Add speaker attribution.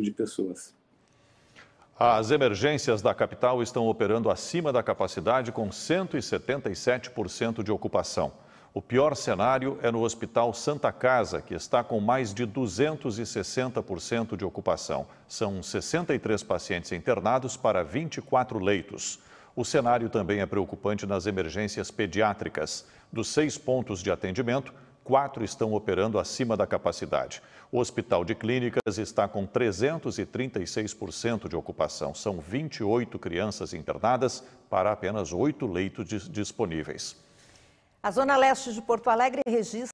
Speaker 1: de pessoas.
Speaker 2: As emergências da capital estão operando acima da capacidade, com 177% de ocupação. O pior cenário é no Hospital Santa Casa, que está com mais de 260% de ocupação. São 63 pacientes internados para 24 leitos. O cenário também é preocupante nas emergências pediátricas. Dos seis pontos de atendimento, quatro estão operando acima da capacidade. O Hospital de Clínicas está com 336% de ocupação. São 28 crianças internadas para apenas oito leitos disponíveis.
Speaker 3: A Zona Leste de Porto Alegre registra